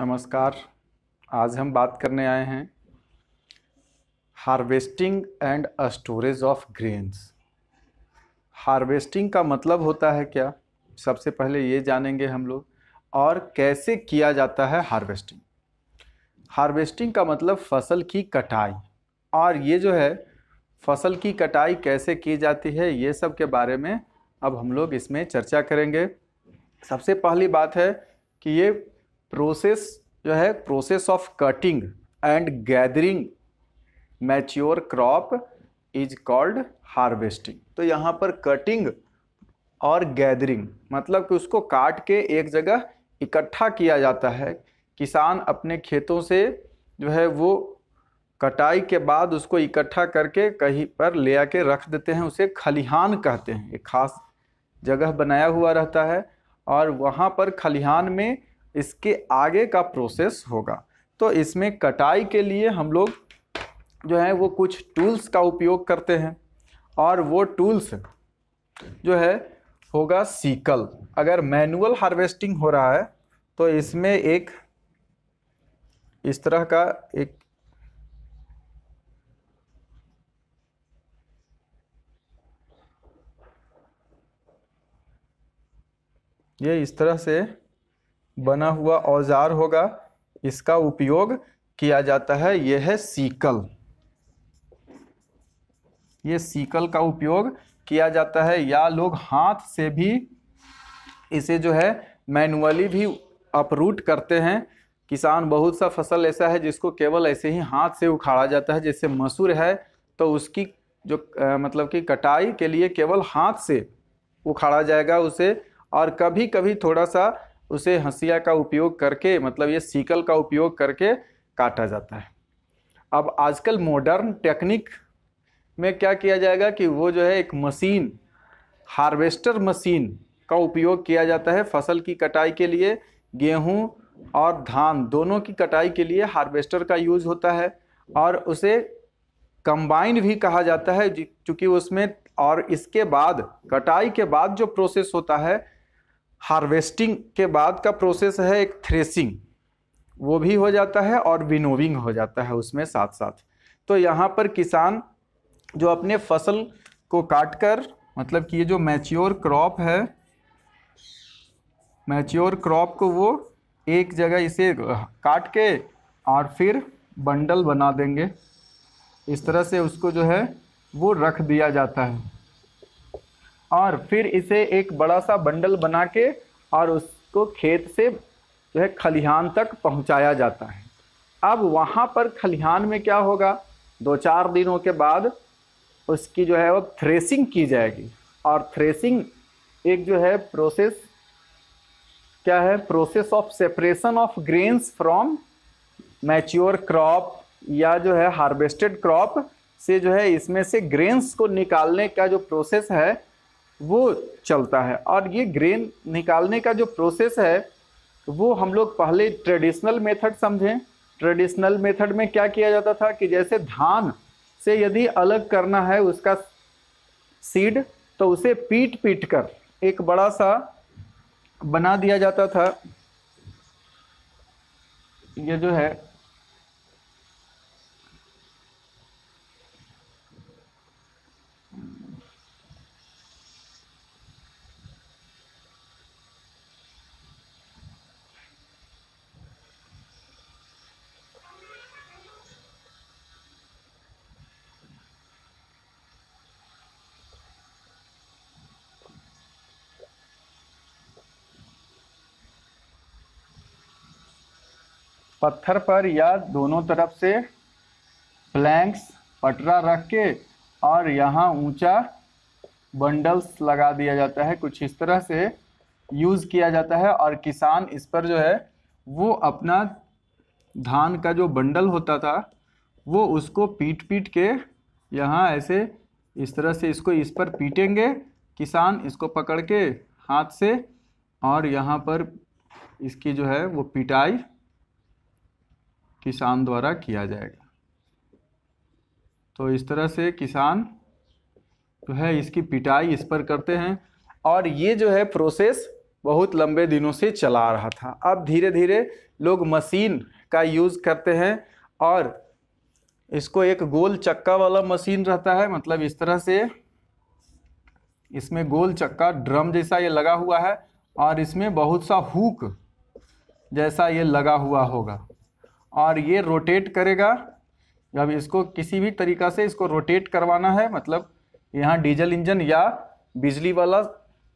नमस्कार आज हम बात करने आए हैं harvesting and storage of grains harvesting का मतलब होता है क्या सबसे पहले ये जानेंगे हम लोग और कैसे किया जाता है हार्वेस्टिंग हार्वेस्टिंग का मतलब फसल की कटाई और ये जो है फसल की कटाई कैसे की जाती है ये सब के बारे में अब हम लोग इसमें चर्चा करेंगे सबसे पहली बात है कि ये प्रोसेस जो है process of cutting and gathering mature crop is called harvesting तो यहाँ पर कटिंग और गैदरिंग मतलब कि उसको काट के एक जगह इकट्ठा किया जाता है किसान अपने खेतों से जो है वो कटाई के बाद उसको इकट्ठा करके कहीं पर ले आके रख देते हैं उसे खलिहान कहते हैं एक खास जगह बनाया हुआ रहता है और वहाँ पर खलिहान में इसके आगे का प्रोसेस होगा तो इसमें कटाई के लिए हम लोग जो है वो कुछ टूल्स का उपयोग करते हैं और वो टूल्स जो है होगा सीकल अगर मैनुअल हार्वेस्टिंग हो रहा है तो इसमें एक इस तरह का एक ये इस तरह से बना हुआ औजार होगा इसका उपयोग किया जाता है यह है सीकल ये सीकल का उपयोग किया जाता है या लोग हाथ से भी इसे जो है मैनुअली भी अपरूट करते हैं किसान बहुत सा फसल ऐसा है जिसको केवल ऐसे ही हाथ से उखाड़ा जाता है जैसे मसूर है तो उसकी जो आ, मतलब कि कटाई के लिए केवल हाथ से उखाड़ा जाएगा उसे और कभी कभी थोड़ा सा उसे हंसिया का उपयोग करके मतलब ये सीकल का उपयोग करके काटा जाता है अब आजकल मॉडर्न टेक्निक में क्या किया जाएगा कि वो जो है एक मशीन हार्वेस्टर मशीन का उपयोग किया जाता है फसल की कटाई के लिए गेहूं और धान दोनों की कटाई के लिए हार्वेस्टर का यूज़ होता है और उसे कंबाइन भी कहा जाता है चूँकि उसमें और इसके बाद कटाई के बाद जो प्रोसेस होता है हार्वेस्टिंग के बाद का प्रोसेस है एक थ्रेसिंग वो भी हो जाता है और विनोविंग हो जाता है उसमें साथ साथ तो यहाँ पर किसान जो अपने फसल को काट कर मतलब कि ये जो मैच्योर क्रॉप है मैच्योर क्रॉप को वो एक जगह इसे काट के और फिर बंडल बना देंगे इस तरह से उसको जो है वो रख दिया जाता है और फिर इसे एक बड़ा सा बंडल बना के और उसको खेत से जो है खलिहान तक पहुंचाया जाता है अब वहाँ पर खलिहान में क्या होगा दो चार दिनों के बाद उसकी जो है वो थ्रेसिंग की जाएगी और थ्रेसिंग एक जो है प्रोसेस क्या है process of separation of grains from mature crop या जो है हार्वेस्टेड क्रॉप से जो है इसमें से ग्रेन्स को निकालने का जो प्रोसेस है वो चलता है और ये ग्रेन निकालने का जो प्रोसेस है वो हम लोग पहले ट्रेडिशनल मेथड समझें ट्रेडिशनल मेथड में क्या किया जाता था कि जैसे धान से यदि अलग करना है उसका सीड तो उसे पीट पीट कर एक बड़ा सा बना दिया जाता था ये जो है पत्थर पर या दोनों तरफ से प्लैंक्स पटरा रख के और यहाँ ऊंचा बंडल्स लगा दिया जाता है कुछ इस तरह से यूज़ किया जाता है और किसान इस पर जो है वो अपना धान का जो बंडल होता था वो उसको पीट पीट के यहाँ ऐसे इस तरह से इसको इस पर पीटेंगे किसान इसको पकड़ के हाथ से और यहाँ पर इसकी जो है वो पिटाई किसान द्वारा किया जाएगा तो इस तरह से किसान जो है इसकी पिटाई इस पर करते हैं और ये जो है प्रोसेस बहुत लंबे दिनों से चला रहा था अब धीरे धीरे लोग मशीन का यूज़ करते हैं और इसको एक गोल चक्का वाला मशीन रहता है मतलब इस तरह से इसमें गोल चक्का ड्रम जैसा ये लगा हुआ है और इसमें बहुत सा हुक जैसा ये लगा हुआ होगा और ये रोटेट करेगा अब इसको किसी भी तरीका से इसको रोटेट करवाना है मतलब यहाँ डीजल इंजन या बिजली वाला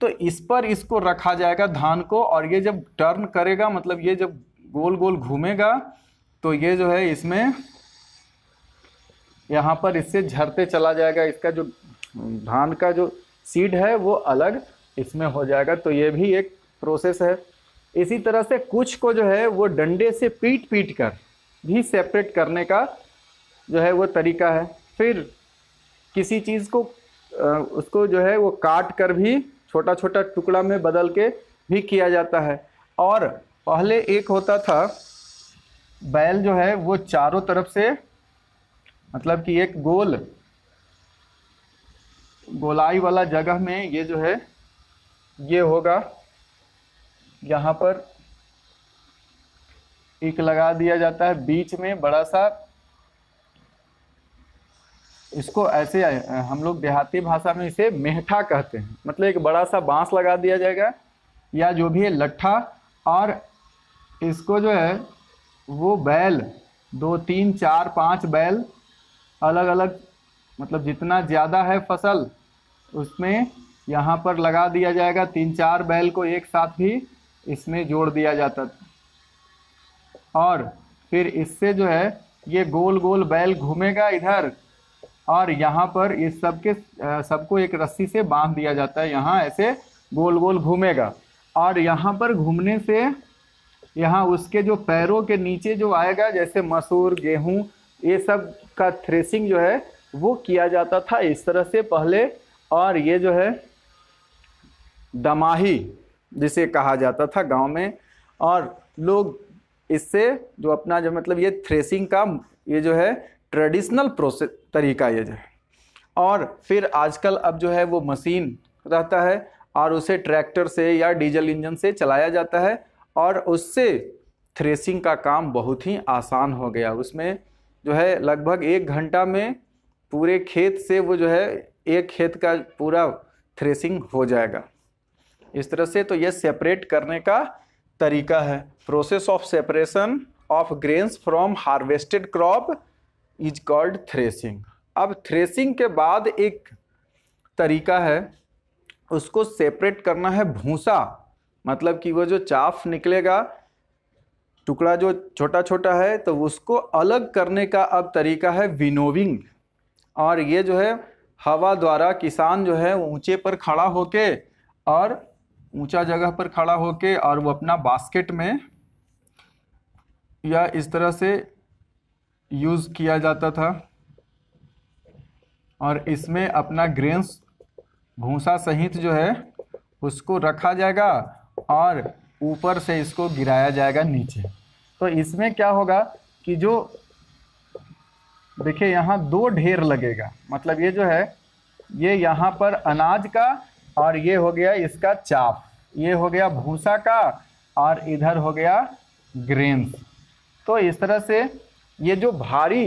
तो इस पर इसको रखा जाएगा धान को और ये जब टर्न करेगा मतलब ये जब गोल गोल घूमेगा तो ये जो है इसमें यहाँ पर इससे झरते चला जाएगा इसका जो धान का जो सीड है वो अलग इसमें हो जाएगा तो ये भी एक प्रोसेस है इसी तरह से कुछ को जो है वो डंडे से पीट पीट कर भी सेपरेट करने का जो है वो तरीका है फिर किसी चीज़ को उसको जो है वो काट कर भी छोटा छोटा टुकड़ा में बदल के भी किया जाता है और पहले एक होता था बैल जो है वो चारों तरफ से मतलब कि एक गोल गोलाई वाला जगह में ये जो है ये होगा यहाँ पर एक लगा दिया जाता है बीच में बड़ा सा इसको ऐसे हम लोग देहाती भाषा में इसे मेहठा कहते हैं मतलब एक बड़ा सा बांस लगा दिया जाएगा या जो भी है लट्ठा और इसको जो है वो बैल दो तीन चार पाँच बैल अलग अलग मतलब जितना ज़्यादा है फसल उसमें यहाँ पर लगा दिया जाएगा तीन चार बैल को एक साथ भी इसमें जोड़ दिया जाता और फिर इससे जो है ये गोल गोल बैल घूमेगा इधर और यहाँ पर इस सब के सबको एक रस्सी से बांध दिया जाता है यहाँ ऐसे गोल गोल घूमेगा और यहाँ पर घूमने से यहाँ उसके जो पैरों के नीचे जो आएगा जैसे मसूर गेहूँ ये सब का थ्रेसिंग जो है वो किया जाता था इस तरह से पहले और ये जो है दमाही जिसे कहा जाता था गांव में और लोग इससे जो अपना जो मतलब ये थ्रेसिंग का ये जो है ट्रेडिशनल प्रोसेस तरीका ये जो है और फिर आजकल अब जो है वो मशीन रहता है और उसे ट्रैक्टर से या डीजल इंजन से चलाया जाता है और उससे थ्रेसिंग का काम बहुत ही आसान हो गया उसमें जो है लगभग एक घंटा में पूरे खेत से वो जो है एक खेत का पूरा थ्रेसिंग हो जाएगा इस तरह से तो ये सेपरेट करने का तरीका है process of separation of grains from harvested crop is called threshing अब थ्रेसिंग के बाद एक तरीका है उसको सेपरेट करना है भूसा मतलब कि वो जो चाफ निकलेगा टुकड़ा जो छोटा छोटा है तो उसको अलग करने का अब तरीका है विनोविंग और ये जो है हवा द्वारा किसान जो है ऊंचे पर खड़ा होके और ऊंचा जगह पर खड़ा होके और वो अपना बास्केट में या इस तरह से यूज़ किया जाता था और इसमें अपना ग्रेन्स भूसा सहित जो है उसको रखा जाएगा और ऊपर से इसको गिराया जाएगा नीचे तो इसमें क्या होगा कि जो देखिए यहाँ दो ढेर लगेगा मतलब ये जो है ये यहाँ पर अनाज का और ये हो गया इसका चाप ये हो गया भूसा का और इधर हो गया ग्रेन्स तो इस तरह से ये जो भारी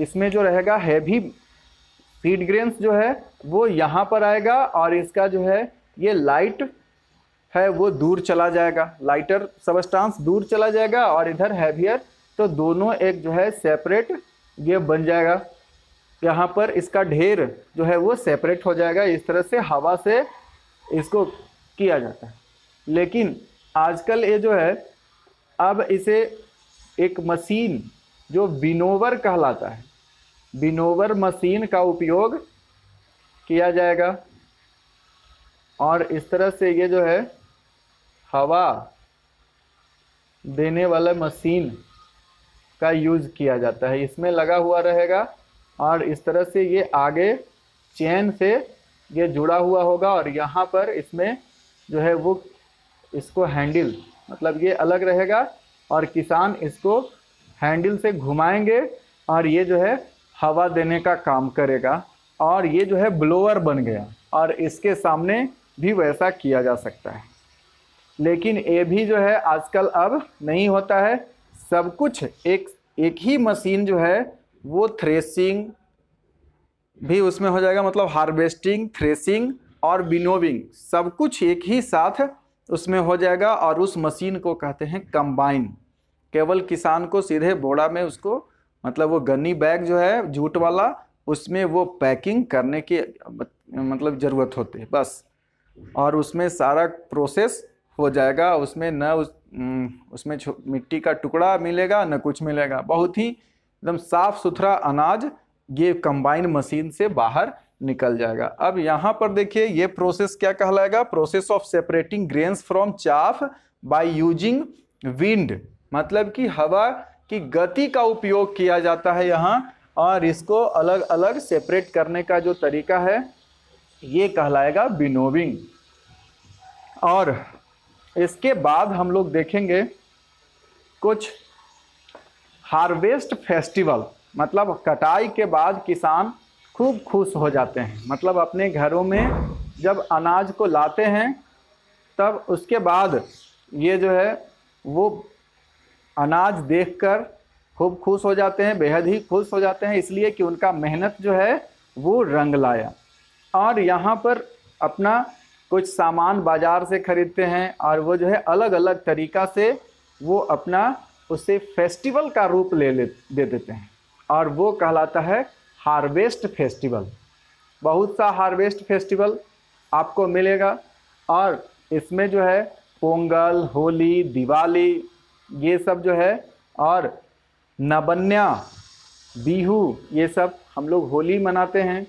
इसमें जो रहेगा हैवी सीड ग्रेन्स जो है वो यहाँ पर आएगा और इसका जो है ये लाइट है वो दूर चला जाएगा लाइटर सबस्टांस दूर चला जाएगा और इधर हैवियर तो दोनों एक जो है सेपरेट ये बन जाएगा यहाँ पर इसका ढेर जो है वो सेपरेट हो जाएगा इस तरह से हवा से इसको किया जाता है लेकिन आजकल ये जो है अब इसे एक मशीन जो बिनोवर कहलाता है बिनोवर मशीन का उपयोग किया जाएगा और इस तरह से ये जो है हवा देने वाला मशीन का यूज़ किया जाता है इसमें लगा हुआ रहेगा और इस तरह से ये आगे चैन से ये जुड़ा हुआ होगा और यहाँ पर इसमें जो है वो इसको हैंडल मतलब ये अलग रहेगा और किसान इसको हैंडल से घुमाएंगे और ये जो है हवा देने का काम करेगा और ये जो है ब्लोअर बन गया और इसके सामने भी वैसा किया जा सकता है लेकिन ये भी जो है आजकल अब नहीं होता है सब कुछ एक एक ही मशीन जो है वो थ्रेसिंग भी उसमें हो जाएगा मतलब हार्वेस्टिंग थ्रेसिंग और बिनोविंग सब कुछ एक ही साथ उसमें हो जाएगा और उस मशीन को कहते हैं कंबाइन केवल किसान को सीधे बोड़ा में उसको मतलब वो गन्नी बैग जो है जूट वाला उसमें वो पैकिंग करने की मतलब ज़रूरत होती है बस और उसमें सारा प्रोसेस हो जाएगा उसमें न उस उसमें मिट्टी का टुकड़ा मिलेगा न कुछ मिलेगा बहुत ही एकदम साफ़ सुथरा अनाज ये कंबाइन मशीन से बाहर निकल जाएगा अब यहाँ पर देखिए ये प्रोसेस क्या कहलाएगा process of separating grains from chaff by using wind मतलब कि हवा की गति का उपयोग किया जाता है यहाँ और इसको अलग अलग सेपरेट करने का जो तरीका है ये कहलाएगा बिनोविंग और इसके बाद हम लोग देखेंगे कुछ हार्वेस्ट फेस्टिवल मतलब कटाई के बाद किसान खूब खुश हो जाते हैं मतलब अपने घरों में जब अनाज को लाते हैं तब उसके बाद ये जो है वो अनाज देखकर खूब खुश हो जाते हैं बेहद ही खुश हो जाते हैं इसलिए कि उनका मेहनत जो है वो रंग लाया और यहाँ पर अपना कुछ सामान बाज़ार से ख़रीदते हैं और वो जो है अलग अलग तरीक़ा से वो अपना उसे फेस्टिवल का रूप ले ले दे देते हैं और वो कहलाता है हार्वेस्ट फेस्टिवल बहुत सा हार्वेस्ट फेस्टिवल आपको मिलेगा और इसमें जो है पोंगल होली दिवाली ये सब जो है और नबन्या बीहू ये सब हम लोग होली मनाते हैं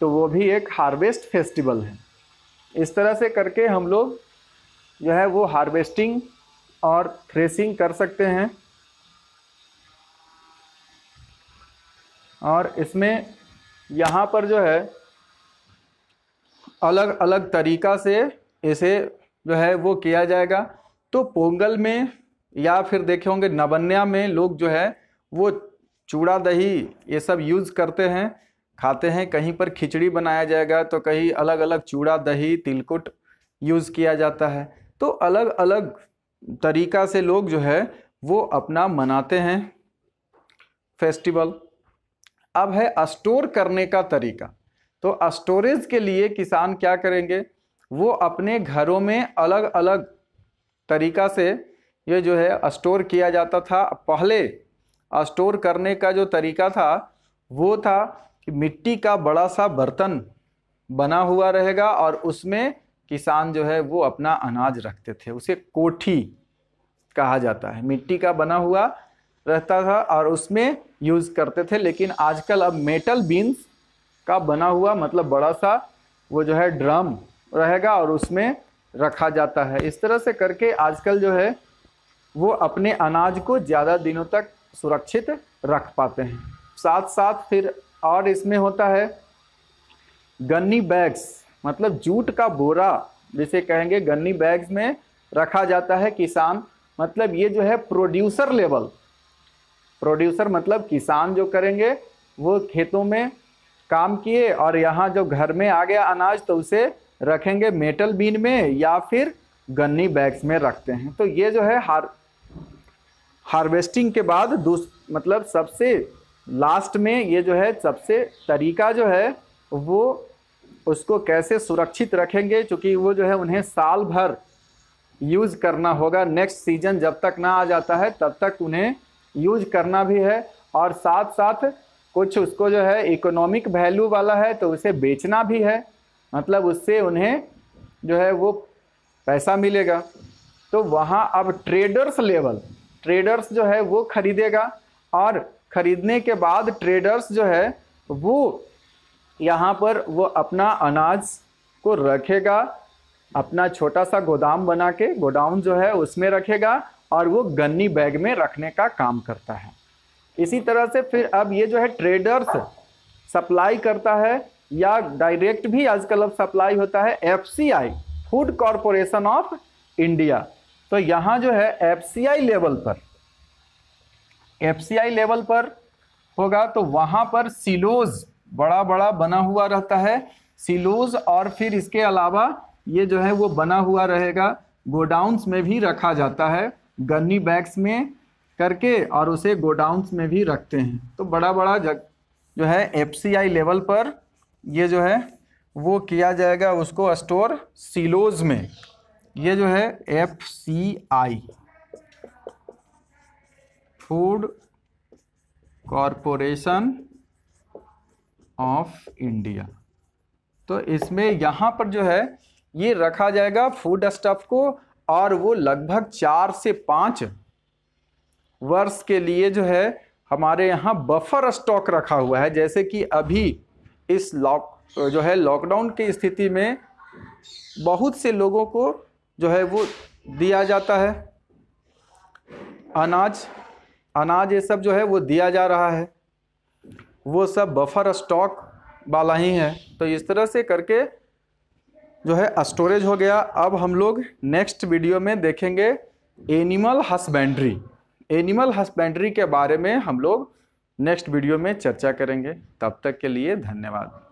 तो वो भी एक हार्वेस्ट फेस्टिवल है इस तरह से करके हम लोग जो है वो हार्वेस्टिंग और थ्रेसिंग कर सकते हैं और इसमें यहाँ पर जो है अलग अलग तरीका से इसे जो है वो किया जाएगा तो पोंगल में या फिर देखे होंगे नवन्या में लोग जो है वो चूड़ा दही ये सब यूज़ करते हैं खाते हैं कहीं पर खिचड़ी बनाया जाएगा तो कहीं अलग अलग चूड़ा दही तिलकुट यूज़ किया जाता है तो अलग अलग तरीका से लोग जो है वो अपना मनाते हैं फेस्टिवल अब है स्टोर करने का तरीका तो स्टोरेज के लिए किसान क्या करेंगे वो अपने घरों में अलग अलग तरीका से ये जो है स्टोर किया जाता था पहले स्टोर करने का जो तरीका था वो था कि मिट्टी का बड़ा सा बर्तन बना हुआ रहेगा और उसमें किसान जो है वो अपना अनाज रखते थे उसे कोठी कहा जाता है मिट्टी का बना हुआ रहता था और उसमें यूज़ करते थे लेकिन आजकल अब मेटल बीन्स का बना हुआ मतलब बड़ा सा वो जो है ड्रम रहेगा और उसमें रखा जाता है इस तरह से करके आजकल जो है वो अपने अनाज को ज़्यादा दिनों तक सुरक्षित रख पाते हैं साथ साथ फिर और इसमें होता है गन्नी बैग्स मतलब जूट का बोरा जिसे कहेंगे गन्नी बैग्स में रखा जाता है किसान मतलब ये जो है प्रोड्यूसर लेवल प्रोड्यूसर मतलब किसान जो करेंगे वो खेतों में काम किए और यहाँ जो घर में आ गया अनाज तो उसे रखेंगे मेटल बीन में या फिर गन्नी बैग्स में रखते हैं तो ये जो है हार हार्वेस्टिंग के बाद दूस मतलब सबसे लास्ट में ये जो है सबसे तरीका जो है वो उसको कैसे सुरक्षित रखेंगे क्योंकि वो जो है उन्हें साल भर यूज़ करना होगा नेक्स्ट सीजन जब तक ना आ जाता है तब तक उन्हें यूज करना भी है और साथ साथ कुछ उसको जो है इकोनॉमिक वैल्यू वाला है तो उसे बेचना भी है मतलब उससे उन्हें जो है वो पैसा मिलेगा तो वहाँ अब ट्रेडर्स लेवल ट्रेडर्स जो है वो खरीदेगा और ख़रीदने के बाद ट्रेडर्स जो है वो यहाँ पर वो अपना अनाज को रखेगा अपना छोटा सा गोदाम बना के गोडाउन जो है उसमें रखेगा और वो गन्नी बैग में रखने का काम करता है इसी तरह से फिर अब ये जो है ट्रेडर्स सप्लाई करता है या डायरेक्ट भी आजकल अब सप्लाई होता है F food corporation of India तो यहाँ जो है एफ लेवल पर एफ लेवल पर होगा तो वहाँ पर सिलोज बड़ा बड़ा बना हुआ रहता है सिलोज और फिर इसके अलावा ये जो है वो बना हुआ रहेगा गोडाउंस में भी रखा जाता है गन्नी बैग्स में करके और उसे गोडाउंस में भी रखते हैं तो बड़ा बड़ा जग जो है एफ लेवल पर ये जो है वो किया जाएगा उसको स्टोर सिलोज में ये जो है F C I food corporation of India तो इसमें यहाँ पर जो है ये रखा जाएगा फूड स्टफ को और वो लगभग चार से पाँच वर्ष के लिए जो है हमारे यहाँ बफर स्टॉक रखा हुआ है जैसे कि अभी इस लॉक जो है लॉकडाउन की स्थिति में बहुत से लोगों को जो है वो दिया जाता है अनाज अनाज ये सब जो है वो दिया जा रहा है वो सब बफर स्टॉक वाला ही है तो इस तरह से करके जो है स्टोरेज हो गया अब हम लोग नेक्स्ट वीडियो में देखेंगे एनिमल हस्बेंड्री एनिमल हस्बेंड्री के बारे में हम लोग नेक्स्ट वीडियो में चर्चा करेंगे तब तक के लिए धन्यवाद